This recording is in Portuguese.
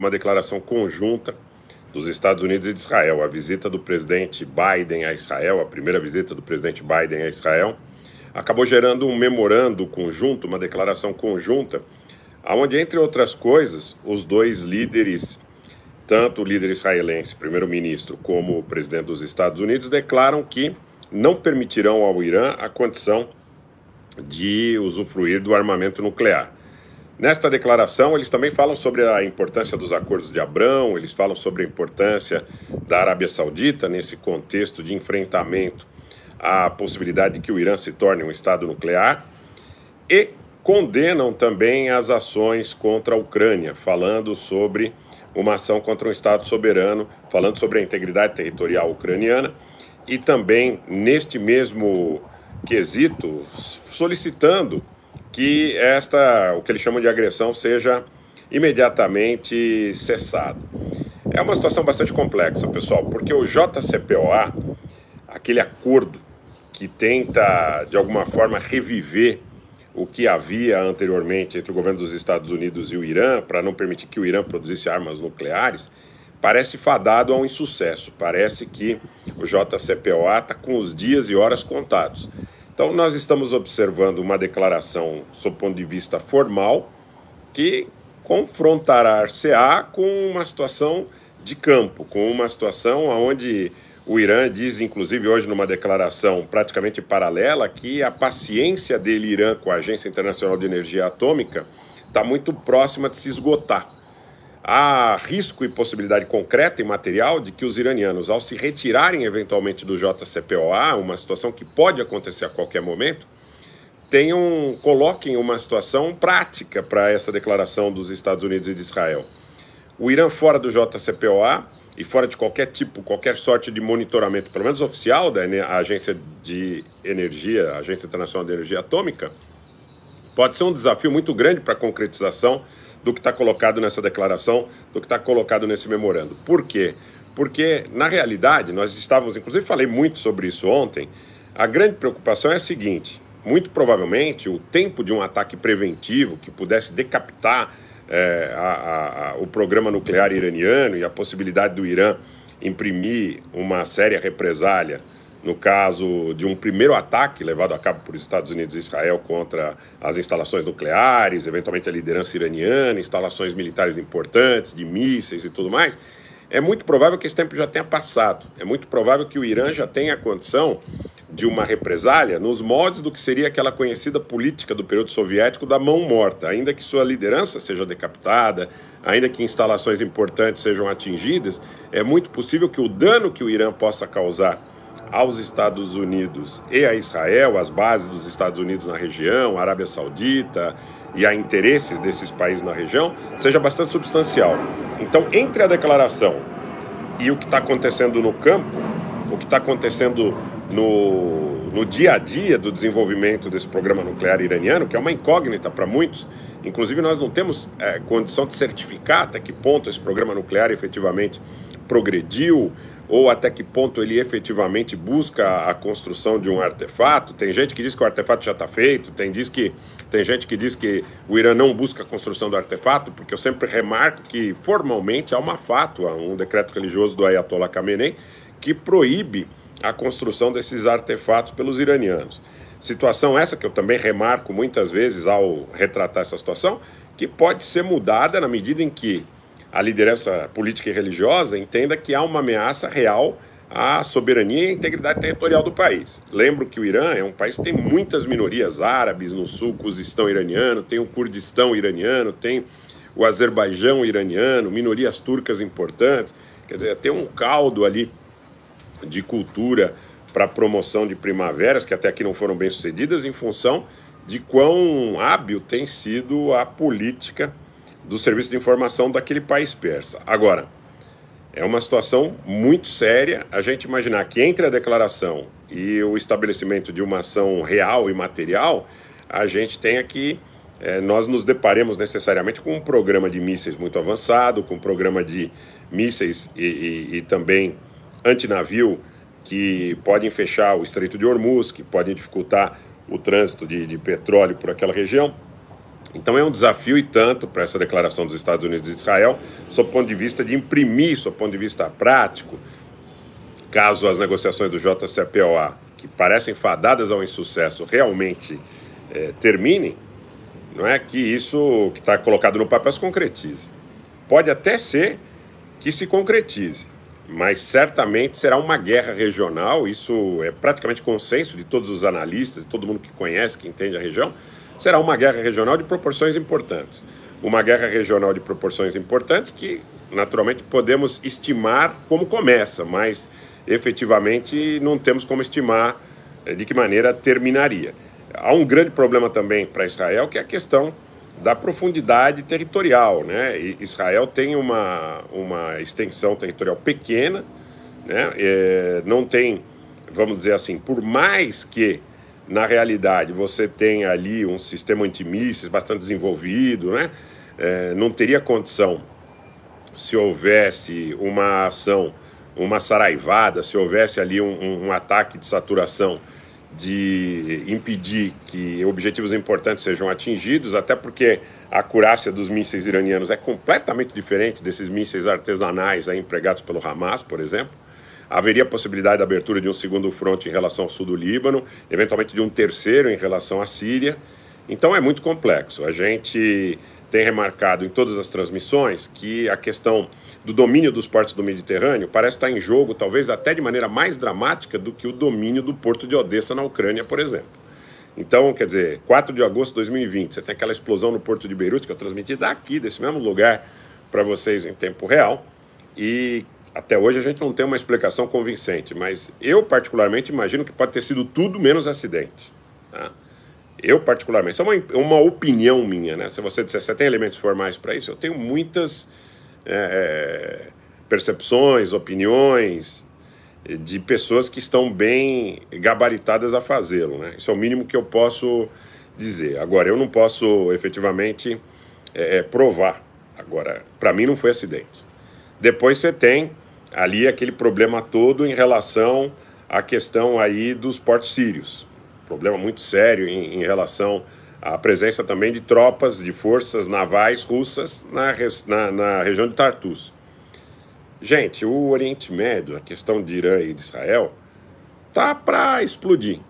uma declaração conjunta dos Estados Unidos e de Israel. A visita do presidente Biden a Israel, a primeira visita do presidente Biden a Israel, acabou gerando um memorando conjunto, uma declaração conjunta, onde, entre outras coisas, os dois líderes, tanto o líder israelense, primeiro-ministro, como o presidente dos Estados Unidos, declaram que não permitirão ao Irã a condição de usufruir do armamento nuclear. Nesta declaração, eles também falam sobre a importância dos acordos de Abrão, eles falam sobre a importância da Arábia Saudita nesse contexto de enfrentamento à possibilidade de que o Irã se torne um Estado nuclear e condenam também as ações contra a Ucrânia, falando sobre uma ação contra um Estado soberano, falando sobre a integridade territorial ucraniana e também neste mesmo quesito solicitando que esta, o que eles chamam de agressão, seja imediatamente cessada. É uma situação bastante complexa, pessoal, porque o JCPOA, aquele acordo que tenta, de alguma forma, reviver o que havia anteriormente entre o governo dos Estados Unidos e o Irã, para não permitir que o Irã produzisse armas nucleares, parece fadado a um insucesso. Parece que o JCPOA está com os dias e horas contados. Então, nós estamos observando uma declaração, sob o ponto de vista formal, que confrontará a CA com uma situação de campo, com uma situação onde o Irã diz, inclusive hoje numa declaração praticamente paralela, que a paciência dele, Irã, com a Agência Internacional de Energia Atômica, está muito próxima de se esgotar há risco e possibilidade concreta e material de que os iranianos, ao se retirarem eventualmente do JCPOA, uma situação que pode acontecer a qualquer momento, tenham, coloquem uma situação prática para essa declaração dos Estados Unidos e de Israel. O Irã fora do JCPOA e fora de qualquer tipo, qualquer sorte de monitoramento, pelo menos oficial da Agência de Energia, Agência Internacional de Energia Atômica, pode ser um desafio muito grande para a concretização do que está colocado nessa declaração, do que está colocado nesse memorando. Por quê? Porque, na realidade, nós estávamos, inclusive falei muito sobre isso ontem, a grande preocupação é a seguinte: muito provavelmente o tempo de um ataque preventivo que pudesse decapitar é, a, a, a, o programa nuclear iraniano e a possibilidade do Irã imprimir uma séria represália no caso de um primeiro ataque levado a cabo por Estados Unidos e Israel contra as instalações nucleares, eventualmente a liderança iraniana, instalações militares importantes, de mísseis e tudo mais, é muito provável que esse tempo já tenha passado. É muito provável que o Irã já tenha condição de uma represália nos modos do que seria aquela conhecida política do período soviético da mão morta, ainda que sua liderança seja decapitada, ainda que instalações importantes sejam atingidas, é muito possível que o dano que o Irã possa causar aos Estados Unidos e a Israel, as bases dos Estados Unidos na região, a Arábia Saudita e a interesses desses países na região, seja bastante substancial. Então, entre a declaração e o que está acontecendo no campo, o que está acontecendo no, no dia a dia do desenvolvimento desse programa nuclear iraniano, que é uma incógnita para muitos, inclusive nós não temos é, condição de certificar até que ponto esse programa nuclear efetivamente progrediu, ou até que ponto ele efetivamente busca a construção de um artefato. Tem gente que diz que o artefato já está feito, tem, diz que, tem gente que diz que o Irã não busca a construção do artefato, porque eu sempre remarco que formalmente há uma fátua, um decreto religioso do Ayatollah Khamenei, que proíbe a construção desses artefatos pelos iranianos. Situação essa que eu também remarco muitas vezes ao retratar essa situação, que pode ser mudada na medida em que a liderança política e religiosa entenda que há uma ameaça real à soberania e integridade territorial do país. Lembro que o Irã é um país que tem muitas minorias árabes no sul, Cusistão iraniano, tem o Kurdistão iraniano, tem o Azerbaijão iraniano, minorias turcas importantes. Quer dizer, tem um caldo ali de cultura para promoção de primaveras que até aqui não foram bem sucedidas em função de quão hábil tem sido a política do serviço de informação daquele país persa. Agora, é uma situação muito séria a gente imaginar que entre a declaração e o estabelecimento de uma ação real e material, a gente tenha que. Eh, é, nós nos deparemos necessariamente com um programa de mísseis muito avançado, com um programa de mísseis e, e, e também antinavio que podem fechar o Estreito de Hormuz, que podem dificultar o trânsito de, de petróleo por aquela região. Então é um desafio e tanto para essa declaração dos Estados Unidos e Israel, sob o ponto de vista de imprimir, sob o ponto de vista prático, caso as negociações do JCPOA, que parecem fadadas ao insucesso, realmente é, terminem, não é que isso que está colocado no papel se concretize. Pode até ser que se concretize, mas certamente será uma guerra regional, isso é praticamente consenso de todos os analistas, de todo mundo que conhece, que entende a região, será uma guerra regional de proporções importantes. Uma guerra regional de proporções importantes que, naturalmente, podemos estimar como começa, mas efetivamente não temos como estimar eh, de que maneira terminaria. Há um grande problema também para Israel, que é a questão da profundidade territorial. Né? Israel tem uma, uma extensão territorial pequena, né? É, não tem, vamos dizer assim, por mais que na realidade você tem ali um sistema antimísseis bastante desenvolvido, né? É, não teria condição se houvesse uma ação, uma saraivada, se houvesse ali um, um ataque de saturação de impedir que objetivos importantes sejam atingidos, até porque a curácia dos mísseis iranianos é completamente diferente desses mísseis artesanais empregados pelo Hamas, por exemplo. Haveria a possibilidade da abertura de um segundo fronte em relação ao sul do Líbano, eventualmente de um terceiro em relação à Síria. Então é muito complexo. A gente tem remarcado em todas as transmissões que a questão do domínio dos portos do Mediterrâneo parece estar em jogo, talvez até de maneira mais dramática do que o domínio do porto de Odessa na Ucrânia, por exemplo. Então, quer dizer, 4 de agosto de 2020, você tem aquela explosão no porto de Beirute, que eu transmiti daqui, desse mesmo lugar, para vocês em tempo real, e até hoje a gente não tem uma explicação convincente, mas eu particularmente imagino que pode ter sido tudo menos acidente. Tá? Eu particularmente, isso é uma, uma opinião minha, né? Se você disser, você tem elementos formais para isso? Eu tenho muitas é, é percepções, opiniões eh, de pessoas que estão bem gabaritadas a fazê-lo, né? Isso é o mínimo que eu posso dizer. Agora, eu não posso efetivamente é, é provar. Agora, para mim não foi acidente. Depois você tem ali aquele problema todo em relação à questão aí dos portos sírios. Problema muito sério em, em relação à presença também de tropas, de forças navais russas na, na, na região de Tartus. Gente, o Oriente Médio, a questão de Irã e de Israel, tá para explodir.